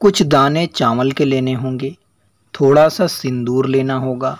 कुछ दाने चावल के लेने होंगे थोड़ा सा सिंदूर लेना होगा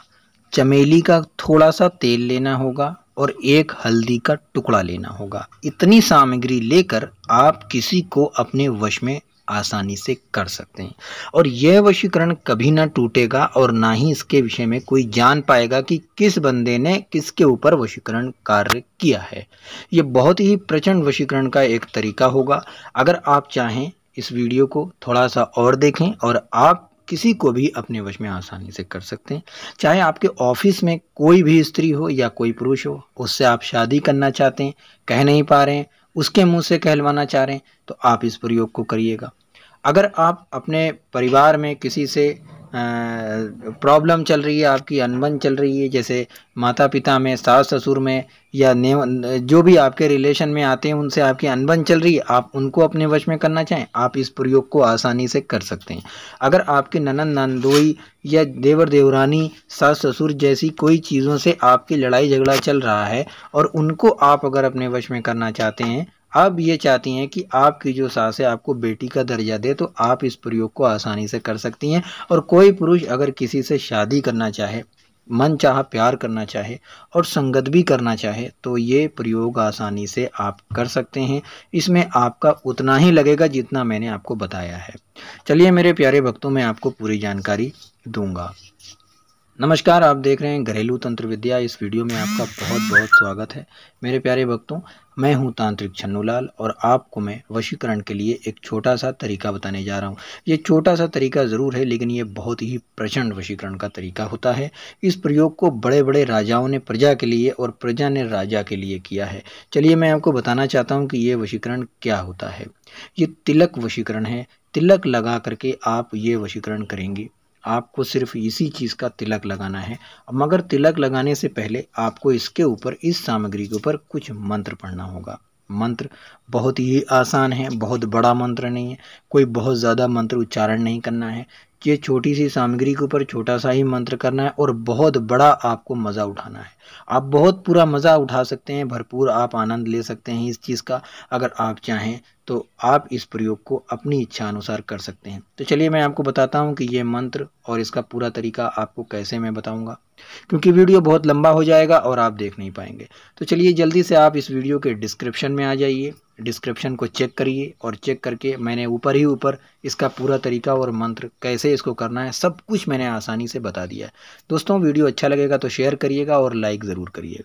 चमेली का थोड़ा सा तेल लेना होगा और एक हल्दी का टुकड़ा लेना होगा इतनी सामग्री लेकर आप किसी को अपने वश में आसानी से कर सकते हैं और यह वशीकरण कभी ना टूटेगा और ना ही इसके विषय में कोई जान पाएगा कि किस बंदे ने किसके ऊपर वशीकरण कार्य किया है ये बहुत ही प्रचंड वशीकरण का एक तरीका होगा अगर आप चाहें इस वीडियो को थोड़ा सा और देखें और आप किसी को भी अपने वश में आसानी से कर सकते हैं चाहे आपके ऑफिस में कोई भी स्त्री हो या कोई पुरुष हो उससे आप शादी करना चाहते हैं कह नहीं पा रहे हैं उसके मुंह से कहलवाना चाह रहे हैं तो आप इस प्रयोग को करिएगा अगर आप अपने परिवार में किसी से प्रॉब्लम चल रही है आपकी अनबन चल रही है जैसे माता पिता में सास ससुर में या ने जो भी आपके रिलेशन में आते हैं उनसे आपकी अनबन चल रही है आप उनको अपने वश में करना चाहें आप इस प्रयोग को आसानी से कर सकते हैं अगर आपके ननन नंदोई या देवर देवरानी सास ससुर जैसी कोई चीज़ों से आपकी लड़ाई झगड़ा चल रहा है और उनको आप अगर अपने वश में करना चाहते हैं अब ये चाहती हैं कि आपकी जो सास है आपको बेटी का दर्जा दे तो आप इस प्रयोग को आसानी से कर सकती हैं और कोई पुरुष अगर किसी से शादी करना चाहे मन चाह प्यार करना चाहे और संगत भी करना चाहे तो ये प्रयोग आसानी से आप कर सकते हैं इसमें आपका उतना ही लगेगा जितना मैंने आपको बताया है चलिए मेरे प्यारे भक्तों मैं आपको पूरी जानकारी दूंगा नमस्कार आप देख रहे हैं घरेलू तंत्र विद्या इस वीडियो में आपका बहुत बहुत स्वागत है मेरे प्यारे भक्तों मैं हूं तांत्रिक छन्नूलाल और आपको मैं वशीकरण के लिए एक छोटा सा तरीका बताने जा रहा हूं ये छोटा सा तरीका ज़रूर है लेकिन ये बहुत ही प्रचंड वशीकरण का तरीका होता है इस प्रयोग को बड़े बड़े राजाओं ने प्रजा के लिए और प्रजा ने राजा के लिए किया है चलिए मैं आपको बताना चाहता हूँ कि ये वशीकरण क्या होता है ये तिलक वशीकरण है तिलक लगा करके आप ये वशीकरण करेंगे आपको सिर्फ इसी चीज़ का तिलक लगाना है मगर तिलक लगाने से पहले आपको इसके ऊपर इस सामग्री के ऊपर कुछ मंत्र पढ़ना होगा मंत्र बहुत ही आसान है बहुत बड़ा मंत्र नहीं है कोई बहुत ज़्यादा मंत्र उच्चारण नहीं करना है ये छोटी सी सामग्री के ऊपर छोटा सा ही मंत्र करना है और बहुत बड़ा आपको मज़ा उठाना है आप बहुत पूरा मज़ा उठा सकते हैं भरपूर आप आनंद ले सकते हैं इस चीज़ का अगर आप चाहें तो आप इस प्रयोग को अपनी इच्छा अनुसार कर सकते हैं तो चलिए मैं आपको बताता हूँ कि ये मंत्र और इसका पूरा तरीका आपको कैसे मैं बताऊँगा क्योंकि वीडियो बहुत लंबा हो जाएगा और आप देख नहीं पाएंगे तो चलिए जल्दी से आप इस वीडियो के डिस्क्रिप्शन में आ जाइए डिस्क्रिप्शन को चेक करिए और चेक करके मैंने ऊपर ही ऊपर इसका पूरा तरीका और मंत्र कैसे इसको करना है सब कुछ मैंने आसानी से बता दिया है दोस्तों वीडियो अच्छा लगेगा तो शेयर करिएगा और लाइक ज़रूर करिएगा